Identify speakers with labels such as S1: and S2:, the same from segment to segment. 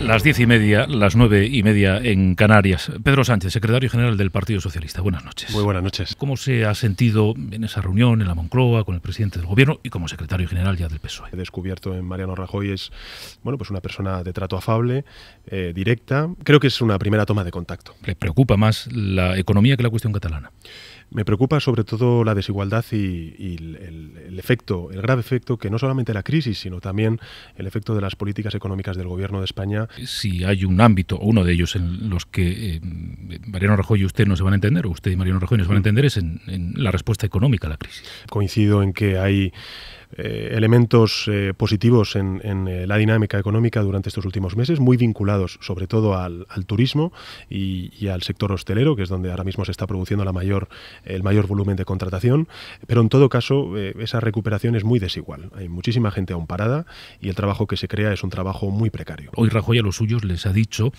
S1: Las diez y media, las nueve y media en Canarias. Pedro Sánchez, secretario general del Partido Socialista. Buenas noches. Muy buenas noches. ¿Cómo se ha sentido en esa reunión en la Moncloa con el presidente
S2: del gobierno y como secretario general ya del PSOE? He descubierto en Mariano Rajoy es bueno, pues una persona de trato afable, eh, directa. Creo que es una primera toma de contacto. ¿Le preocupa más la economía que la cuestión catalana? Me preocupa sobre todo la desigualdad y, el, efecto, el grave efecto que no solamente la crisis, sino también el efecto de las políticas económicas del gobierno de España.
S1: Si hay un ámbito, uno de ellos en los que eh, Mariano Rajoy y usted no se van a entender, o usted y Mariano Rajoy no se van a mm. entender, es en, en la respuesta económica a la crisis.
S2: Coincido en que hay eh, elementos eh, positivos en, eh, la dinámica económica durante estos últimos meses, muy vinculados sobre todo al, turismo y, al sector hostelero, que es donde ahora mismo se está produciendo el mayor volumen de contratación, pero en todo caso esa recuperación es muy desigual. Hay muchísima gente aún parada y el trabajo que se crea es un trabajo muy precario. Hoy Rajoy a los suyos les ha dicho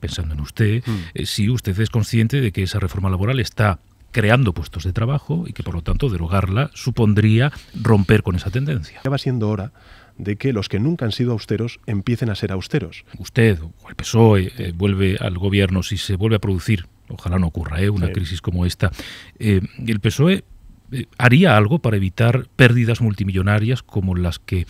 S2: pensando en usted, mm. si usted es consciente de que esa
S1: reforma laboral está creando puestos de trabajo y que por lo tanto derogarla supondría
S2: romper con esa tendencia. Ya va siendo hora de que los que nunca han sido austeros empiecen a ser austeros.
S1: Usted o el PSOE eh, vuelve al gobierno si se vuelve a producir, ojalá no ocurra, eh, una crisis como esta. Eh, el PSOE eh, haría algo para evitar pérdidas multimillonarias como las que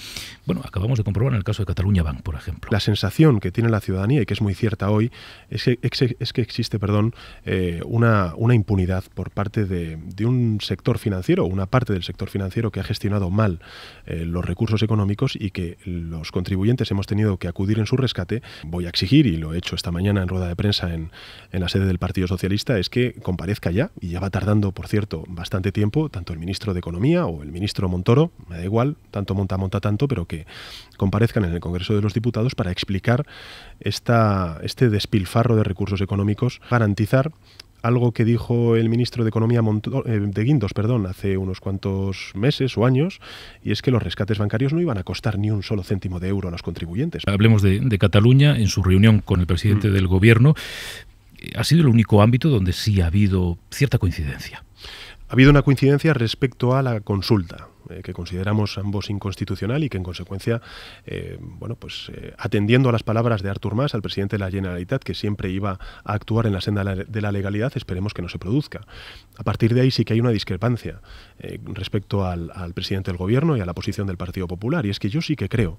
S1: bueno, acabamos de comprobar en el caso de Cataluña Bank, por ejemplo.
S2: La sensación que tiene la ciudadanía, y que es muy cierta hoy, es que, es que existe perdón, eh, una, impunidad por parte de, de, un sector financiero, una parte del sector financiero que ha gestionado mal eh, los recursos económicos y que los contribuyentes hemos tenido que acudir en su rescate. Voy a exigir, y lo he hecho esta mañana en rueda de prensa en, en la sede del Partido Socialista, es que comparezca ya, y ya va tardando, por cierto, bastante tiempo, tanto el ministro de Economía o el ministro Montoro, me da igual, tanto monta, monta tanto, pero que comparezcan en el Congreso de los Diputados para explicar esta, este despilfarro de recursos económicos, garantizar algo que dijo el ministro de Economía eh, de Guindos perdón, hace unos cuantos meses o años, y es que los rescates bancarios no iban a costar ni un solo céntimo de euro a los contribuyentes. Hablemos de,
S1: Cataluña en su reunión con el presidente mm. del gobierno. Ha sido el único ámbito donde sí ha
S2: habido cierta coincidencia. Ha habido una coincidencia respecto a la consulta eh, que consideramos ambos inconstitucional y que en consecuencia, eh, bueno, pues eh, atendiendo a las palabras de Artur Mas, al presidente de la Generalitat, que siempre iba a actuar en la senda de la legalidad, esperemos que no se produzca. A partir de ahí sí que hay una discrepancia respecto al presidente del gobierno y a la posición del Partido Popular, y es que yo sí que creo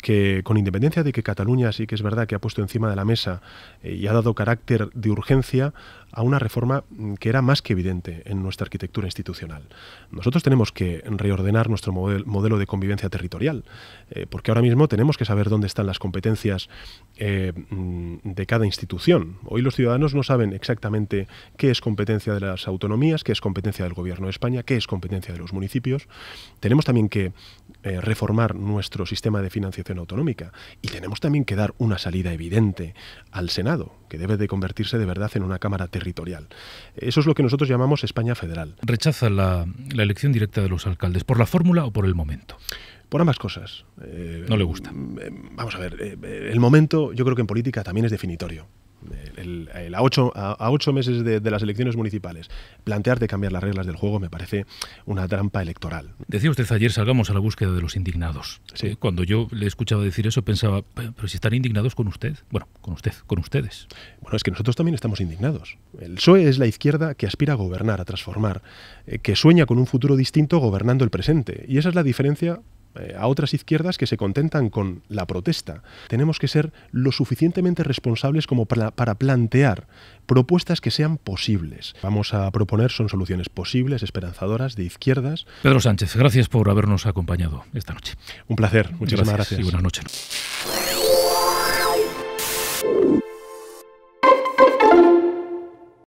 S2: que con independencia de que Cataluña sí que es verdad que ha puesto encima de la mesa eh, y ha dado carácter de urgencia a una reforma mm, que era más que evidente en nuestra arquitectura institucional. Nosotros tenemos que reordenar nuestro modelo de convivencia territorial, eh, porque ahora mismo tenemos que saber dónde están las competencias eh, mm, de cada institución. Hoy los ciudadanos no saben exactamente qué es competencia de las autonomías, qué es competencia del Gobierno de España, qué es competencia de los municipios. Tenemos también que eh, reformar nuestro sistema de financiación autonómica y tenemos también que dar una salida evidente al Senado, que debe de convertirse de verdad en una Cámara territorial. Eso es lo que nosotros llamamos España federal.
S1: ¿Rechaza la, la elección directa de los alcaldes por la fórmula
S2: o por el momento? Por ambas cosas. Eh, no le gusta. Eh, vamos a ver, eh, el momento yo creo que en política también es definitorio. a, ocho, meses de, las elecciones municipales, plantear de cambiar las reglas del juego me parece una trampa electoral. Decía usted
S1: ayer, salgamos a la búsqueda de los indignados. Sí. cuando yo le escuchaba decir eso, pensaba, pero si están
S2: indignados con usted, bueno, con usted, con ustedes. Bueno, es que nosotros también estamos indignados. El PSOE es la izquierda que aspira a gobernar, a transformar, que sueña con un futuro distinto gobernando el presente. Y esa es la diferencia eh, a otras izquierdas que se contentan con la protesta. Tenemos que ser lo suficientemente responsables como para, plantear propuestas que sean posibles. Vamos a proponer son soluciones posibles, esperanzadoras, de izquierdas. Pedro Sánchez, gracias
S1: por habernos acompañado esta noche. Un placer, muchísimas gracias. gracias. Y buenas
S2: noches.